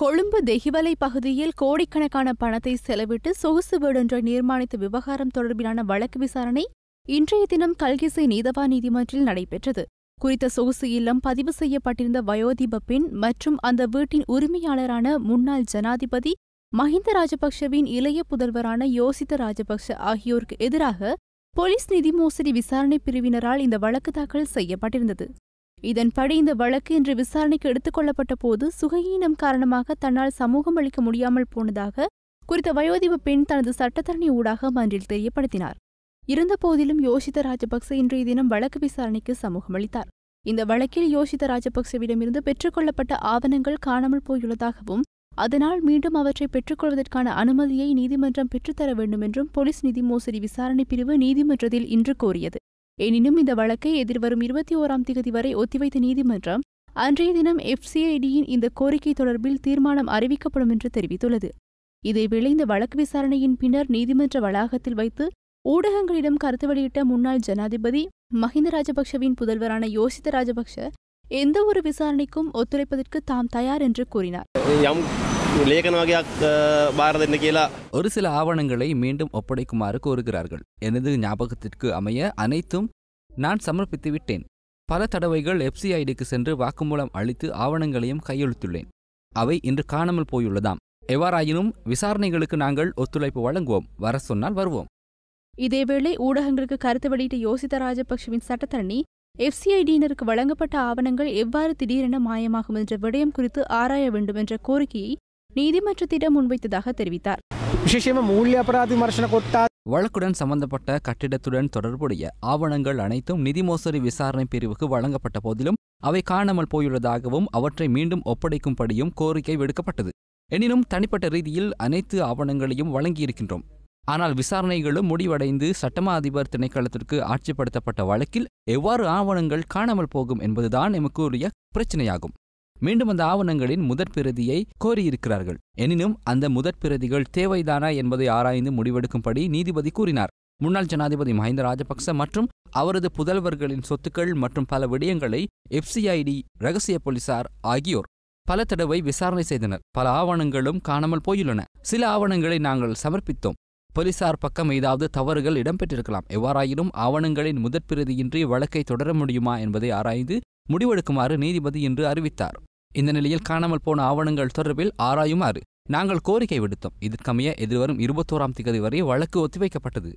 கொழும்பு தெஹிவலை பகுதியில் கோடிக்கணக்கான பணத்தை செலவிட்டு சொகுசு வீடொன்றை நிர்மாணித்த விவகாரம் தொடர்பிலான வழக்கு விசாரணை இன்றைய தினம் கல்கிசை நீதவா நீதிமன்றில் நடைபெற்றது குறித்த சொகுசு இல்லம் பதிவு செய்யப்பட்டிருந்த வயோதிப பெண் மற்றும் அந்த வீட்டின் உரிமையாளரான முன்னாள் ஜனாதிபதி மஹிந்த ராஜபக்ஷவின் இளைய புதல்வரான யோசித்த ராஜபக்ஷ ஆகியோருக்கு எதிராக போலீஸ் நிதி மோசடி விசாரணை பிரிவினரால் இந்த வழக்கு தாக்கல் செய்யப்பட்டிருந்தது இதன்படி இந்த வழக்கு இன்று விசாரணைக்கு எடுத்துக் கொள்ளப்பட்ட போது சுகையீனம் காரணமாக தன்னால் சமூகம் அளிக்க முடியாமல் போனதாக குறித்த வயோதிப பெண் தனது சட்டத்தரணி ஊடாக மன்றில் தெரியப்படுத்தினார் இருந்த போதிலும் யோசித ராஜபக்ச இன்றைய தினம் வழக்கு விசாரணைக்கு சமூகம் அளித்தார் இந்த வழக்கில் யோசித ராஜபக்சவிடமிருந்து பெற்றுக்கொள்ளப்பட்ட ஆவணங்கள் காணாமல் போயுள்ளதாகவும் அதனால் மீண்டும் அவற்றை பெற்றுக்கொள்வதற்கான அனுமதியை நீதிமன்றம் பெற்றுத்தர வேண்டும் என்றும் போலீஸ் நிதி மோசடி விசாரணை பிரிவு நீதிமன்றத்தில் இன்று கோரியது எனினும் இந்த வழக்கை எதிர்வரும் இருபத்தி ஓராம் திகதி வரை ஒத்திவைத்த நீதிமன்றம் அன்றைய தினம் எஃப்சிஐடியின் இந்த கோரிக்கை தொடர்பில் தீர்மானம் அறிவிக்கப்படும் என்று தெரிவித்துள்ளது இதை விளைந்த வழக்கு விசாரணையின் பின்னர் நீதிமன்ற வளாகத்தில் வைத்து ஊடகங்களிடம் கருத்து வெளியிட்ட முன்னாள் ஜனாதிபதி மஹிந்த ராஜபக்ஷவின் புதல்வரான யோசித ராஜபக்ஷ எந்த ஒரு விசாரணைக்கும் ஒத்துழைப்பதற்கு தாம் தயார் என்று கூறினார் ஒரு சில ஆவணங்களை மீண்டும் ஒப்படைக்குமாறு கோருகிறார்கள் எனது ஞாபகத்திற்கு அமைய அனைத்தும் நான் சமர்ப்பித்து விட்டேன் பல தடவைகள் எஃப்சிஐடிக்கு சென்று வாக்குமூலம் அளித்து ஆவணங்களையும் கையெழுத்துள்ளேன் அவை இன்று காணாமல் போயுள்ளதாம் எவ்வாறாயினும் விசாரணைகளுக்கு நாங்கள் ஒத்துழைப்பு வழங்குவோம் வர சொன்னால் வருவோம் இதேவேளை ஊடகங்களுக்கு கருத்து வெளியிட்ட யோசித ராஜபக்சவின் சட்டத்தரணி எஃப்சிஐடியினருக்கு வழங்கப்பட்ட ஆவணங்கள் எவ்வாறு திடீரென மாயமாகும் என்ற விடயம் குறித்து ஆராய வேண்டும் என்ற கோரிக்கையை நீதிமன்றத்திடம் முன்வைத்ததாக தெரிவித்தார் வழக்குடன் சம்பந்தப்பட்ட கட்டிடத்துடன் தொடர்புடைய ஆவணங்கள் அனைத்தும் நிதி மோசடி விசாரணை பிரிவுக்கு வழங்கப்பட்ட போதிலும் அவை காணாமல் போயுள்ளதாகவும் அவற்றை மீண்டும் ஒப்படைக்கும்படியும் கோரிக்கை விடுக்கப்பட்டது எனினும் தனிப்பட்ட ரீதியில் அனைத்து ஆவணங்களையும் வழங்கியிருக்கின்றோம் ஆனால் விசாரணைகளும் முடிவடைந்து சட்டமா அதிபர் திணைக்களத்திற்கு ஆட்சிப்படுத்தப்பட்ட வழக்கில் எவ்வாறு ஆவணங்கள் காணாமல் போகும் என்பதுதான் எமக்குரிய உரிய பிரச்சனையாகும் மீண்டும் அந்த ஆவணங்களின் முதற் பிரதியை கோரியிருக்கிறார்கள் எனினும் அந்த முதற் பிரதிகள் தேவைதானா என்பதை ஆராய்ந்து முடிவெடுக்கும்படி நீதிபதி கூறினார் முன்னாள் ஜனாதிபதி மஹிந்த ராஜபக்ச மற்றும் அவரது புதல்வர்களின் சொத்துக்கள் மற்றும் பல விடயங்களை எஃப்சிஐடி ரகசிய போலீசார் ஆகியோர் பல தடவை விசாரணை செய்தனர் பல ஆவணங்களும் காணாமல் போயுள்ளன சில ஆவணங்களை நாங்கள் சமர்ப்பித்தோம் போலீசார் பக்கம் ஏதாவது தவறுகள் இடம்பெற்றிருக்கலாம் எவ்வாறாயினும் ஆவணங்களின் முதற்பிரதியின்றி வழக்கை தொடர முடியுமா என்பதை ஆராய்ந்து முடிவெடுக்குமாறு நீதிபதி இன்று அறிவித்தார் இந்த நிலையில் காணாமல் போன ஆவணங்கள் தொடர்பில் ஆராயுமாறு நாங்கள் கோரிக்கை விடுத்தோம் இதற்கமைய எதிர்வரும் இருபத்தோராம் தேதி வரை வழக்கு ஒத்திவைக்கப்பட்டது